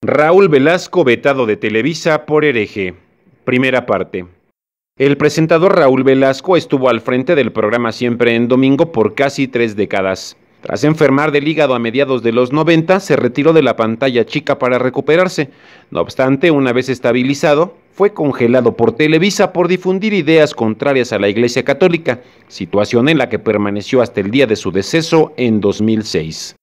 Raúl Velasco vetado de Televisa por hereje. Primera parte. El presentador Raúl Velasco estuvo al frente del programa Siempre en Domingo por casi tres décadas. Tras enfermar del hígado a mediados de los 90, se retiró de la pantalla chica para recuperarse. No obstante, una vez estabilizado, fue congelado por Televisa por difundir ideas contrarias a la Iglesia Católica, situación en la que permaneció hasta el día de su deceso en 2006.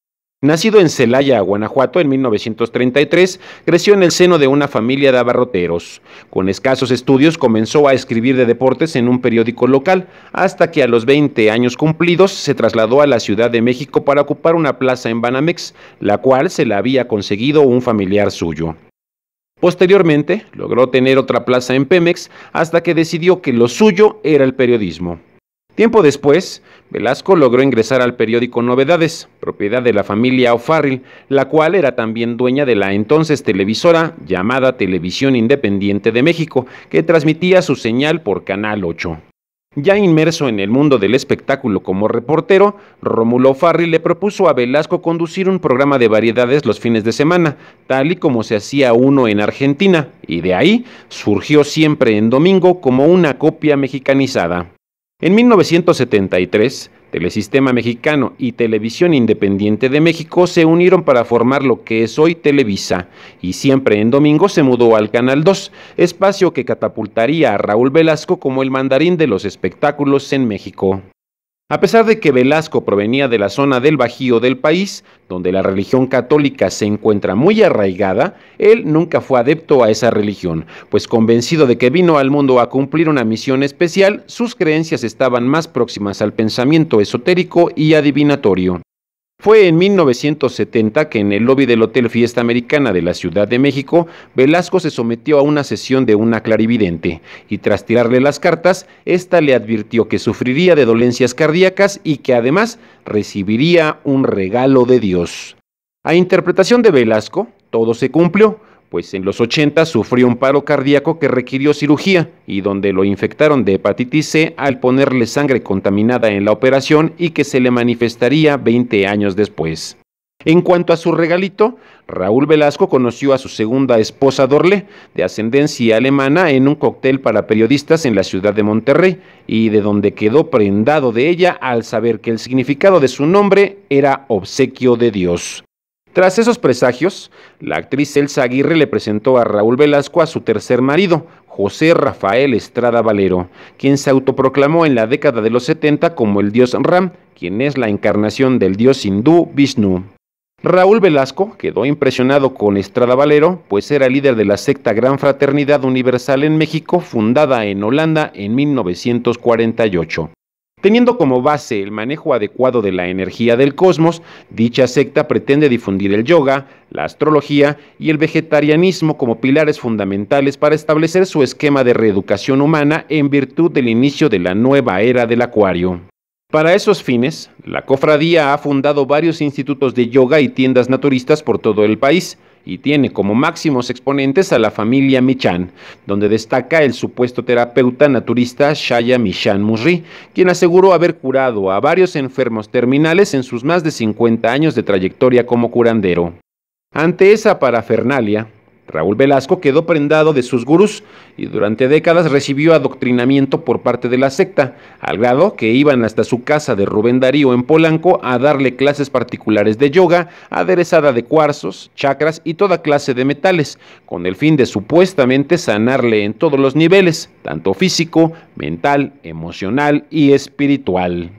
Nacido en Celaya, Guanajuato, en 1933, creció en el seno de una familia de abarroteros. Con escasos estudios comenzó a escribir de deportes en un periódico local, hasta que a los 20 años cumplidos se trasladó a la Ciudad de México para ocupar una plaza en Banamex, la cual se la había conseguido un familiar suyo. Posteriormente, logró tener otra plaza en Pemex hasta que decidió que lo suyo era el periodismo. Tiempo después, Velasco logró ingresar al periódico Novedades, propiedad de la familia O'Farrill, la cual era también dueña de la entonces televisora llamada Televisión Independiente de México, que transmitía su señal por Canal 8. Ya inmerso en el mundo del espectáculo como reportero, Rómulo Farri le propuso a Velasco conducir un programa de variedades los fines de semana, tal y como se hacía uno en Argentina, y de ahí surgió siempre en domingo como una copia mexicanizada. En 1973, Telesistema Mexicano y Televisión Independiente de México se unieron para formar lo que es hoy Televisa y siempre en domingo se mudó al Canal 2, espacio que catapultaría a Raúl Velasco como el mandarín de los espectáculos en México. A pesar de que Velasco provenía de la zona del Bajío del país, donde la religión católica se encuentra muy arraigada, él nunca fue adepto a esa religión, pues convencido de que vino al mundo a cumplir una misión especial, sus creencias estaban más próximas al pensamiento esotérico y adivinatorio. Fue en 1970 que en el lobby del Hotel Fiesta Americana de la Ciudad de México, Velasco se sometió a una sesión de una clarividente y tras tirarle las cartas, ésta le advirtió que sufriría de dolencias cardíacas y que además recibiría un regalo de Dios. A interpretación de Velasco, todo se cumplió pues en los 80 sufrió un paro cardíaco que requirió cirugía y donde lo infectaron de hepatitis C al ponerle sangre contaminada en la operación y que se le manifestaría 20 años después. En cuanto a su regalito, Raúl Velasco conoció a su segunda esposa Dorle, de ascendencia alemana, en un cóctel para periodistas en la ciudad de Monterrey, y de donde quedó prendado de ella al saber que el significado de su nombre era obsequio de Dios. Tras esos presagios, la actriz Elsa Aguirre le presentó a Raúl Velasco a su tercer marido, José Rafael Estrada Valero, quien se autoproclamó en la década de los 70 como el dios Ram, quien es la encarnación del dios hindú Vishnu. Raúl Velasco quedó impresionado con Estrada Valero, pues era líder de la secta Gran Fraternidad Universal en México, fundada en Holanda en 1948. Teniendo como base el manejo adecuado de la energía del cosmos, dicha secta pretende difundir el yoga, la astrología y el vegetarianismo como pilares fundamentales para establecer su esquema de reeducación humana en virtud del inicio de la nueva era del acuario. Para esos fines, la cofradía ha fundado varios institutos de yoga y tiendas naturistas por todo el país, y tiene como máximos exponentes a la familia Michan, donde destaca el supuesto terapeuta naturista Shaya Michan Murri, quien aseguró haber curado a varios enfermos terminales en sus más de 50 años de trayectoria como curandero. Ante esa parafernalia, Raúl Velasco quedó prendado de sus gurús y durante décadas recibió adoctrinamiento por parte de la secta, al grado que iban hasta su casa de Rubén Darío en Polanco a darle clases particulares de yoga, aderezada de cuarzos, chakras y toda clase de metales, con el fin de supuestamente sanarle en todos los niveles, tanto físico, mental, emocional y espiritual.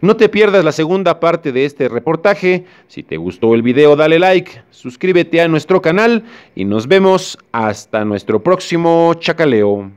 No te pierdas la segunda parte de este reportaje. Si te gustó el video, dale like, suscríbete a nuestro canal y nos vemos hasta nuestro próximo chacaleo.